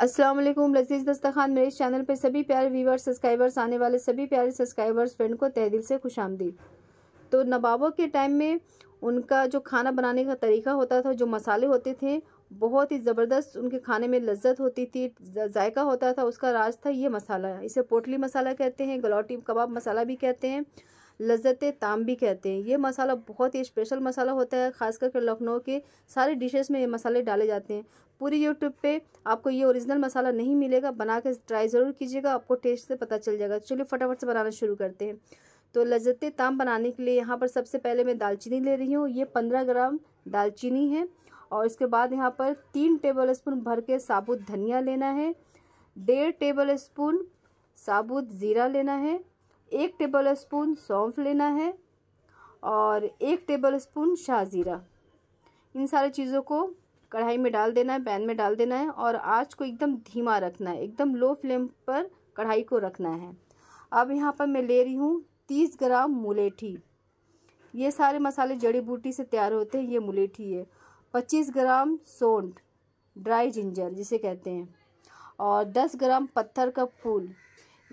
अस्सलाम वालेकुम लजीज दस्तखान मेरे चैनल पर सभी प्यारे व्यूवर्स सब्सक्राइबर्स आने वाले सभी प्यारे सब्सक्राइबर्स फ्रेंड को तहदिल दिल से खुश आमदीद तो नवाबों के टाइम में उनका जो खाना बनाने का तरीका होता था जो मसाले होते थे बहुत ही ज़बरदस्त उनके खाने में लज्जत होती थी जायका होता था उसका राज था ये मसाला इसे पोटली मसाला कहते हैं गलौटी कबाब मसाला भी कहते हैं लज्जत ताम भी कहते हैं ये मसाला बहुत ही स्पेशल मसाला होता है ख़ास करके लखनऊ के सारे डिशेस में ये मसाले डाले जाते हैं पूरी यूट्यूब पे आपको ये ओरिजिनल मसाला नहीं मिलेगा बना के ट्राई ज़रूर कीजिएगा आपको टेस्ट से पता चल जाएगा चलिए फटाफट से बनाना शुरू करते हैं तो लजते ताम बनाने के लिए यहाँ पर सबसे पहले मैं दालचीनी ले रही हूँ ये पंद्रह ग्राम दालचीनी है और इसके बाद यहाँ पर तीन टेबल स्पून भर के साबुत धनिया लेना है डेढ़ टेबल स्पून साबुत ज़ीरा लेना है एक टेबल स्पून सौंफ लेना है और एक टेबल स्पून शाह ज़ीरा इन सारी चीज़ों को कढ़ाई में डाल देना है पैन में डाल देना है और आँच को एकदम धीमा रखना है एकदम लो फ्लेम पर कढ़ाई को रखना है अब यहाँ पर मैं ले रही हूँ तीस ग्राम मुलेठी ये सारे मसाले जड़ी बूटी से तैयार होते हैं ये मुलेठी है पच्चीस ग्राम सोंठ ड्राई जिंजर जिसे कहते हैं और दस ग्राम पत्थर का फूल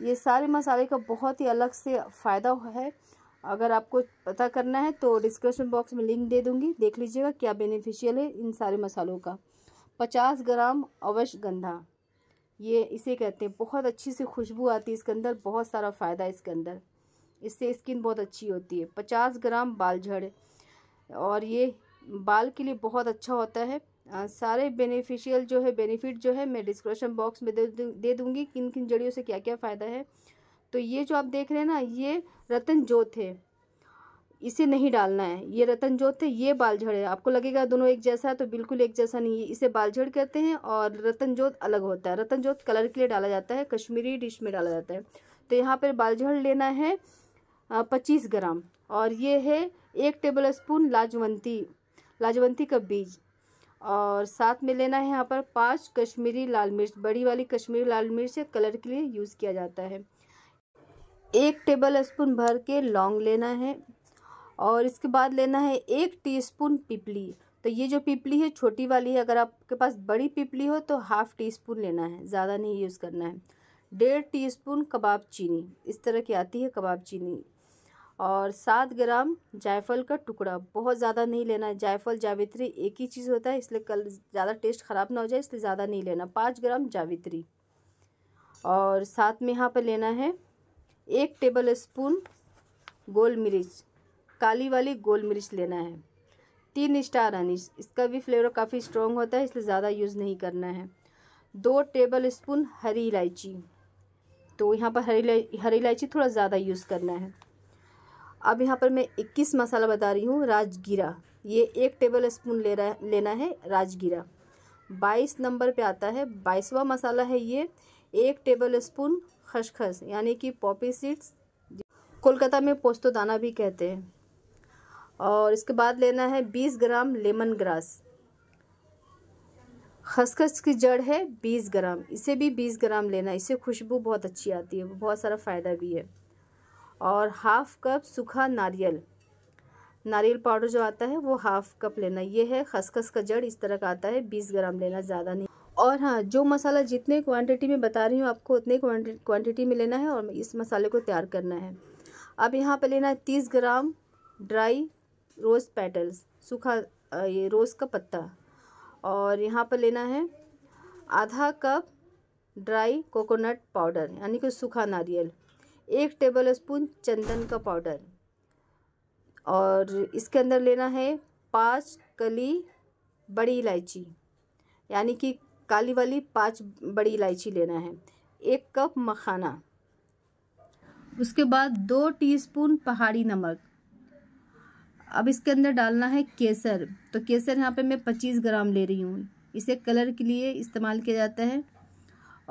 ये सारे मसाले का बहुत ही अलग से फ़ायदा है अगर आपको पता करना है तो डिस्क्रिप्शन बॉक्स में लिंक दे दूँगी देख लीजिएगा क्या बेनिफिशियल है इन सारे मसालों का पचास ग्राम अवश गंधा ये इसे कहते हैं बहुत अच्छी सी खुशबू आती है इसके अंदर बहुत सारा फ़ायदा है इसके अंदर इससे स्किन बहुत अच्छी होती है पचास ग्राम बाल झड़ और ये बाल के लिए बहुत अच्छा होता है आ, सारे बेनिफिशियल जो है बेनिफिट जो है मैं डिस्क्रिप्शन बॉक्स में दे दूँगी किन किन जड़ियों से क्या क्या फ़ायदा है तो ये जो आप देख रहे हैं ना ये रतन जोत है इसे नहीं डालना है ये रतन जोत है ये बाल झड़ है आपको लगेगा दोनों एक जैसा है तो बिल्कुल एक जैसा नहीं है इसे बाल झड़ कहते हैं और रतन जोत अलग होता है रतन जोत कलर के लिए डाला जाता है कश्मीरी डिश में डाला जाता है तो यहाँ पर बाल झड़ लेना है पच्चीस ग्राम और ये है एक टेबल स्पून लाजवंती लाजवंती का बीज और साथ में लेना है यहाँ पर पाँच कश्मीरी लाल मिर्च बड़ी वाली कश्मीरी लाल मिर्च कलर के लिए यूज़ किया जाता है एक टेबल स्पून भर के लौंग लेना है और इसके बाद लेना है एक टीस्पून पिपली तो ये जो पिपली है छोटी वाली है अगर आपके पास बड़ी पिपली हो तो हाफ़ टी स्पून लेना है ज़्यादा नहीं यूज़ करना है डेढ़ टी स्पून कबाब चीनी इस तरह की आती है कबाब चीनी और सात ग्राम जायफल का टुकड़ा बहुत ज़्यादा नहीं लेना है जायफल जावित्री एक ही चीज़ होता है इसलिए कल ज़्यादा टेस्ट ख़राब ना हो जाए इसलिए ज़्यादा नहीं लेना पाँच ग्राम जावित्री और साथ में यहाँ पर लेना है एक टेबल स्पून गोल मिर्च काली वाली गोल मिर्च लेना है तीन स्टार अनिश इसका भी फ्लेवर काफ़ी स्ट्रॉन्ग होता है इसलिए ज़्यादा यूज़ नहीं करना है दो टेबल स्पून हरी इलायची तो यहाँ पर हरी हरी इलायची थोड़ा ज़्यादा यूज़ करना है अब यहाँ पर मैं 21 मसाला बता रही हूँ राजगीरा ये एक टेबल स्पून ले रहा लेना है राजगीरा 22 नंबर पे आता है बाईसवा मसाला है ये एक टेबल स्पून खसखस यानी कि पॉपी सीड्स कोलकाता में पोस्तो दाना भी कहते हैं और इसके बाद लेना है बीस ग्राम लेमन ग्रास खसखस की जड़ है बीस ग्राम इसे भी बीस ग्राम लेना इससे खुशबू बहुत अच्छी आती है बहुत सारा फ़ायदा भी है और हाफ़ कप सूखा नारियल नारियल पाउडर जो आता है वो हाफ़ कप लेना ये है खसखस का जड़ इस तरह का आता है बीस ग्राम लेना ज़्यादा नहीं और हाँ जो मसाला जितने क्वांटिटी में बता रही हूँ आपको उतने क्वांटिटी में लेना है और इस मसाले को तैयार करना है अब यहाँ पे लेना है तीस ग्राम ड्राई रोज़ पेटल्स सूखा ये रोज़ का पत्ता और यहाँ पर लेना है आधा कप ड्राई कोकोनट पाउडर यानी कि सूखा नारियल एक टेबल स्पून चंदन का पाउडर और इसके अंदर लेना है पाँच कली बड़ी इलायची यानी कि काली वाली पाँच बड़ी इलायची लेना है एक कप मखाना उसके बाद दो टीस्पून पहाड़ी नमक अब इसके अंदर डालना है केसर तो केसर यहाँ पे मैं पच्चीस ग्राम ले रही हूँ इसे कलर के लिए इस्तेमाल किया जाता है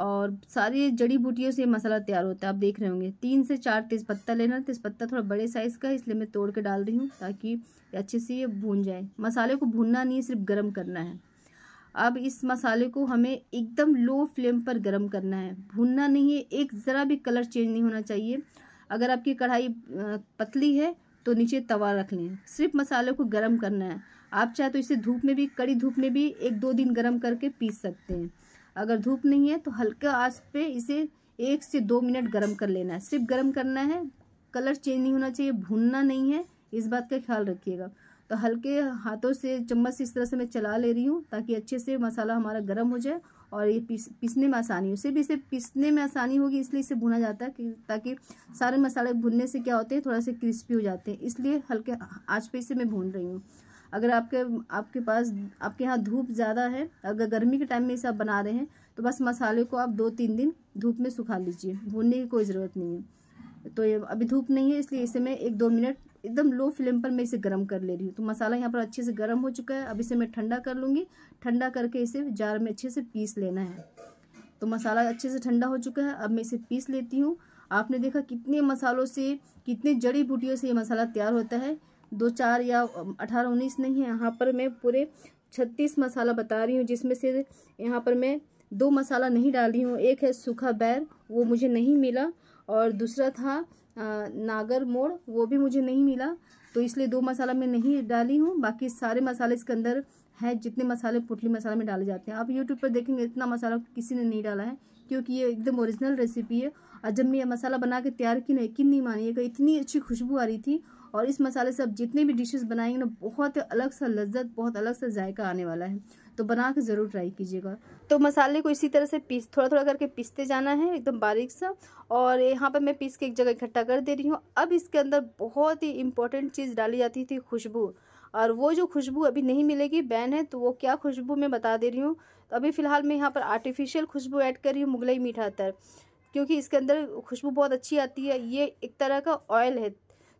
और सारी जड़ी बूटियों से मसाला तैयार होता है आप देख रहे होंगे तीन से चार तेज़पत्ता लेना तेज़पत्ता थोड़ा बड़े साइज़ का है इसलिए मैं तोड़ के डाल रही हूँ ताकि अच्छे से ये भून जाए मसाले को भूनना नहीं सिर्फ गर्म करना है अब इस मसाले को हमें एकदम लो फ्लेम पर गर्म करना है भूनना नहीं है एक ज़रा भी कलर चेंज नहीं होना चाहिए अगर आपकी कढ़ाई पतली है तो नीचे तवा रख लें सिर्फ मसाले को गर्म करना है आप चाहे तो इसे धूप में भी कड़ी धूप में भी एक दो दिन गर्म करके पीस सकते हैं अगर धूप नहीं है तो हल्का आंच पे इसे एक से दो मिनट गर्म कर लेना है सिर्फ गर्म करना है कलर चेंज नहीं होना चाहिए भूनना नहीं है इस बात का ख्याल रखिएगा तो हल्के हाथों से चम्मच से इस तरह से मैं चला ले रही हूँ ताकि अच्छे से मसाला हमारा गर्म हो जाए और ये पीस पीसने में आसानी हो सिर्फ इसे पीसने में आसानी होगी इसलिए इसे भुना जाता है कि ताकि सारे मसाले भुनने से क्या होते हैं थोड़ा से क्रिस्पी हो जाते हैं इसलिए हल्के आँच पे इसे मैं भून रही हूँ अगर आपके आपके पास आपके यहाँ धूप ज़्यादा है अगर गर्मी के टाइम में इसे आप बना रहे हैं तो बस मसाले को आप दो तीन दिन धूप में सुखा लीजिए भूनने की कोई ज़रूरत नहीं है तो ये अभी धूप नहीं है इसलिए इसे मैं एक दो मिनट एकदम लो फ्लेम पर मैं इसे गर्म कर ले रही हूँ तो मसाला यहाँ पर अच्छे से गर्म हो चुका है अब इसे मैं ठंडा कर लूँगी ठंडा करके इसे जार में अच्छे से पीस लेना है तो मसाला अच्छे से ठंडा हो चुका है अब मैं इसे पीस लेती हूँ आपने देखा कितने मसालों से कितने जड़ी बूटियों से ये मसाला तैयार होता है दो चार या अठारह उन्नीस नहीं है यहाँ पर मैं पूरे छत्तीस मसाला बता रही हूँ जिसमें से यहाँ पर मैं दो मसाला नहीं डाली हूँ एक है सूखा बैर वो मुझे नहीं मिला और दूसरा था नागर मोड़ वो भी मुझे नहीं मिला तो इसलिए दो मसाला मैं नहीं डाली हूँ बाकी सारे मसाले इसके अंदर हैं जितने मसाले पुटली मसाले में डाले जाते हैं आप यूट्यूब पर देखेंगे इतना मसाला किसी ने नहीं डाला है क्योंकि ये एकदम ओरिजिनल रेसिपी है और जब मैं ये मसाला बना के तैयार की नहीं किन नहीं मानिएगा इतनी अच्छी खुशबू आ रही थी और इस मसाले से आप जितने भी डिशेस बनाएंगे ना बहुत अलग सा लज्जत बहुत अलग सा जायका आने वाला है तो बना के ज़रूर ट्राई कीजिएगा तो मसाले को इसी तरह से पीस थोड़ा थोड़ा करके पीसते जाना है एकदम बारीक सा और यहाँ पर मैं पीस के एक जगह इकट्ठा कर दे रही हूँ अब इसके अंदर बहुत ही इंपॉर्टेंट चीज़ डाली जाती थी खुशबू और वो जो खुशबू अभी नहीं मिलेगी बैन है तो वो क्या खुशबू मैं बता दे रही हूँ तो अभी फ़िलहाल मैं यहाँ पर आर्टिफिशियल खुशबू ऐड कर रही हूँ मुगलई मीठा तर क्योंकि इसके अंदर खुशबू बहुत अच्छी आती है ये एक तरह का ऑयल है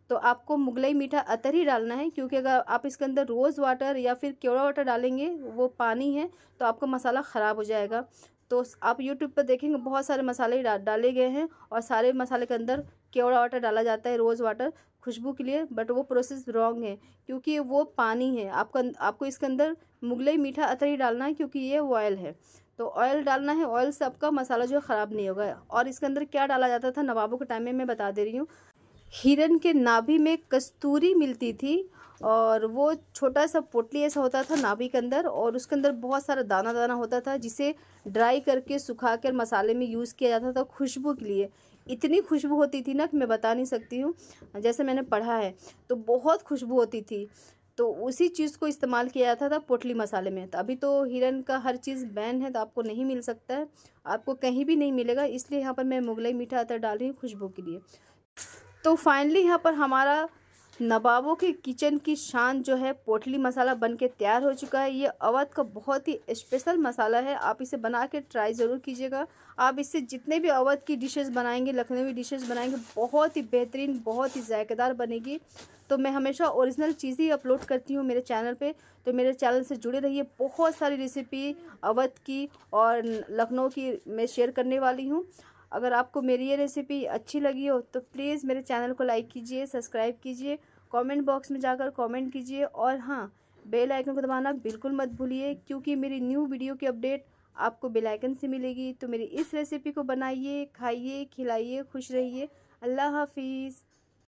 तो आपको मुगलई मीठा अतर ही डालना है क्योंकि अगर आप इसके अंदर रोज़ वाटर या फिर केवड़ा वाटर डालेंगे वो पानी है तो आपका मसाला ख़राब हो जाएगा तो आप यूट्यूब पर देखेंगे बहुत सारे मसाले डाले गए हैं और सारे मसाले के अंदर केवड़ा वाटर डाला जाता है रोज़ वाटर खुशबू के लिए बट वो प्रोसेस रॉन्ग है क्योंकि वो पानी है आपका अं-, आपको इसके अंदर मुगलई मीठा अतर ही डालना है क्योंकि ये ऑयल है तो ऑयल डालना है ऑयल से आपका मसाला जो ख़राब नहीं होगा और इसके अंदर क्या डाला जाता था नवाबों के टाइम में मैं बता दे रही हूँ हिरन के नाभि में कस्तूरी मिलती थी और वो छोटा सा पोटली ऐसा होता था नाभि के अंदर और उसके अंदर बहुत सारा दाना दाना होता था जिसे ड्राई करके सुखा कर मसाले में यूज़ किया जाता था खुशबू के लिए इतनी खुशबू होती थी ना कि मैं बता नहीं सकती हूँ जैसे मैंने पढ़ा है तो बहुत खुशबू होती थी तो उसी चीज़ को इस्तेमाल किया जाता था पोटली मसाले में तो अभी तो हिरन का हर चीज़ बैन है तो आपको नहीं मिल सकता है आपको कहीं भी नहीं मिलेगा इसलिए यहाँ पर मैं मुगलई मीठा अतर डाल रही हूँ खुशबू के लिए तो फाइनली यहाँ पर हमारा नवाबों के किचन की शान जो है पोटली मसाला बन के तैयार हो चुका है ये अवध का बहुत ही स्पेशल मसाला है आप इसे बना के ट्राई ज़रूर कीजिएगा आप इससे जितने भी अवध की डिशेस बनाएंगे लखनवी डिशेस बनाएंगे बहुत ही बेहतरीन बहुत ही जायकेदार बनेगी तो मैं हमेशा ओरिजिनल चीज़ ही अपलोड करती हूँ मेरे चैनल पर तो मेरे चैनल से जुड़े रहिए बहुत सारी रेसिपी अवध की और लखनऊ की मैं शेयर करने वाली हूँ अगर आपको मेरी ये रेसिपी अच्छी लगी हो तो प्लीज़ मेरे चैनल को लाइक कीजिए सब्सक्राइब कीजिए कमेंट बॉक्स में जाकर कमेंट कीजिए और हाँ बेल आइकन को दबाना बिल्कुल मत भूलिए क्योंकि मेरी न्यू वीडियो की अपडेट आपको बेल आइकन से मिलेगी तो मेरी इस रेसिपी को बनाइए खाइए खिलाइए खुश रहिए अल्लाह हाफिज़